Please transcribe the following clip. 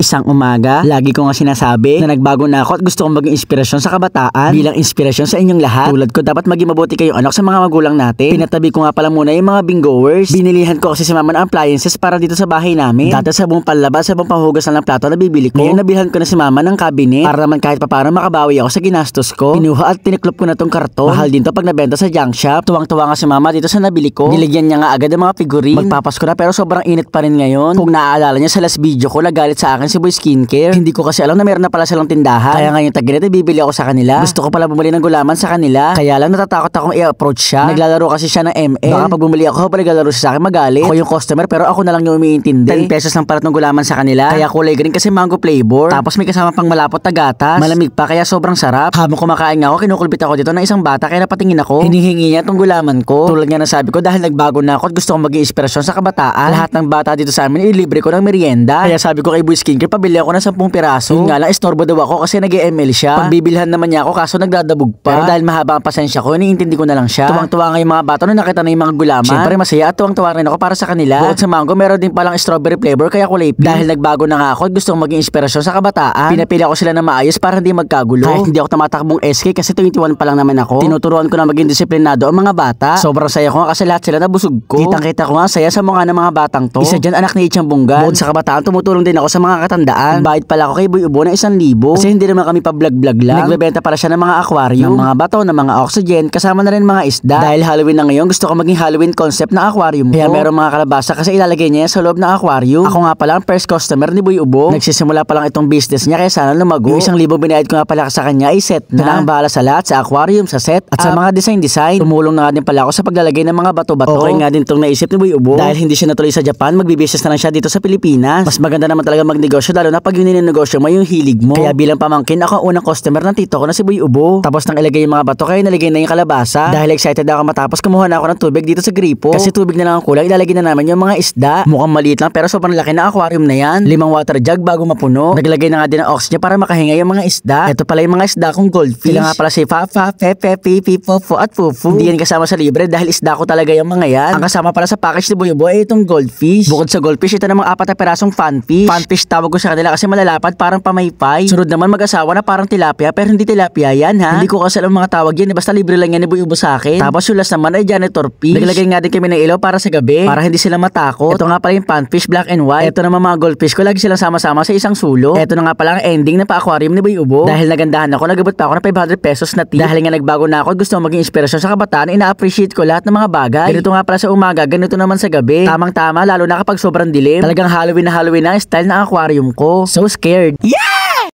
isang umaga. Lagi ko nga sinasabi na nagbago na ako at gusto kong maging inspirasyon sa kabataan bilang inspirasyon sa inyong lahat. Tulad ko dapat maging mabuti kayong anak sa mga magulang natin. Pinatabi ko nga pala muna yung mga bingoers. Binilihan ko kasi si mama ng appliances para dito sa bahay namin. Dati sa buong palabas, sa buong panghugas ng plato na bibili ko. Ngayon nabilhan ko na si mama ng cabinet para naman kahit papano makabawi ako sa ginastos ko. Pinuha at tiniklop ko na tong karton. Mahal din to pag nabenta sa junk shop. Tuwang-tuwa nga si mama dito sa nabili ko. Niligyan niya nga agad ng mga figurine. Magpapas ko na pero sobrang init pa rin ngayon. Kung naaalala niya sa last video ko, nagalit sa akin Sensible Skincare. Hindi ko kasi alam na meron na pala silang tindahan. Kaya ngayon tagilid ay bibili ako sa kanila. Gusto ko pala bumili ng gulaman sa kanila. Kaya lang natatakot akong i-approach siya. Naglalaro kasi siya ng ML. Baka pag bumili ako, balik lalaro siya sa akin, magalit. Ako yung customer pero ako na lang yung umiintindi. 10 pesos lang parat ng gulaman sa kanila. Kaya kulay green kasi mango flavor. Tapos may kasama pang malapot na gatas. Malamig pa kaya sobrang sarap. Habang kumakain ako, kinukulbit ako dito ng isang bata kaya napatingin ako. Hinihingi niya tong gulaman ko. Tulad niya na sabi ko dahil nagbago na ako at gusto kong maging inspirasyon sa kabataan. Lahat ng bata dito sa amin ilibre ko ng merienda. Kaya sabi ko kay Boy Skin Burger, pabili ako ng 10 piraso. Yun nga lang, istorbo daw ako kasi nag ml siya. Pagbibilhan naman niya ako kaso nagdadabog pa. Pero dahil mahaba ang pasensya ko, iniintindi ko na lang siya. Tuwang-tuwa nga yung mga bata nung nakita na yung mga gulaman. Siyempre masaya at tuwang-tuwa rin ako para sa kanila. Bukod sa mango, meron din palang strawberry flavor kaya kulay pink. Dahil nagbago na nga ako at gustong maging inspirasyon sa kabataan. pinapili ako sila na maayos para hindi magkagulo. Kahit hindi ako tumatakbong SK kasi 21 pa lang naman ako. Tinuturuan ko na maging disiplinado ang mga bata. Sobrang saya ko nga kasi lahat sila nabusog ko. Kitang-kita ko nga saya sa mga ng mga batang to. Isa dyan anak ni Ichang Bunggan. Bukod sa kabataan, tumutulong din ako sa mga natatandaan. Ang bait pala ako kay Boy Ubo na isang libo. Kasi hindi naman kami pa-vlog-vlog lang. Nagbebenta para siya ng mga aquarium, ng mga bato, ng mga oxygen, kasama na rin mga isda. Dahil Halloween na ngayon, gusto ko maging Halloween concept na aquarium. ko. Kaya merong mga kalabasa kasi ilalagay niya sa loob ng aquarium. Ako nga pala ang first customer ni Boy Ubo. Nagsisimula pa lang itong business niya kaya sana lumago. Yung isang libo binayad ko nga pala sa kanya ay set na. Siya ang bahala sa lahat, sa aquarium, sa set, at sa ah. mga design-design. Tumulong na nga din pala ako sa paglalagay ng mga bato-bato. Okay nga din itong naisip ni Boy Ubo. Dahil hindi siya natuloy sa Japan, magbibusiness na lang siya dito sa Pilipinas. Mas maganda naman talaga magnegosyo negosyo lalo na pag yun negosyo may yung hilig mo. Kaya bilang pamangkin, ako unang customer ng tito ko na si Boy Ubo. Tapos nang ilagay yung mga bato, kaya nalagay na yung kalabasa. Dahil excited ako matapos, kumuha na ako ng tubig dito sa gripo. Kasi tubig na lang ang kulang, ilalagay na naman yung mga isda. Mukhang maliit lang pero sobrang laki na aquarium na yan. Limang water jug bago mapuno. Naglagay na nga din ng oxygen para makahinga yung mga isda. Ito pala yung mga isda kong goldfish. Sila nga pala si Fafa, Pepe, Pipi, Fofo at Fufu. Hindi yan kasama sa libre dahil isda ko talaga yung mga yan. Ang kasama pala sa package ni Boy Ubo ay itong goldfish. Bukod sa goldfish, ito namang apat na pirasong fanfish. Fanfish tawag bago sa kanila kasi malalapad parang pamaypay. Sunod naman mag-asawa na parang tilapia pero hindi tilapia yan ha. Hindi ko kasi alam mga tawag yan. Eh. Basta libre lang yan ibo sa akin. Tapos yung last naman ay janitor fish. Naglagay nga din kami ng ilaw para sa gabi para hindi sila matakot. Ito nga pala yung panfish black and white. Ito naman mga goldfish ko lagi silang sama-sama sa isang sulo. Ito na nga pala ang ending na pa-aquarium ni Boy Ubo. Dahil nagandahan ako, nagabot pa ako ng 500 pesos na tip. Dahil nga nagbago na ako, gusto maging inspirasyon sa kabataan, ina-appreciate ko lahat ng mga bagay. Ganito nga pala sa umaga, ganito naman sa gabi. Tamang-tama, lalo na kapag sobrang dilim. Talagang Halloween na Halloween na style ng aquarium aquarium ko. So scared. Yeah!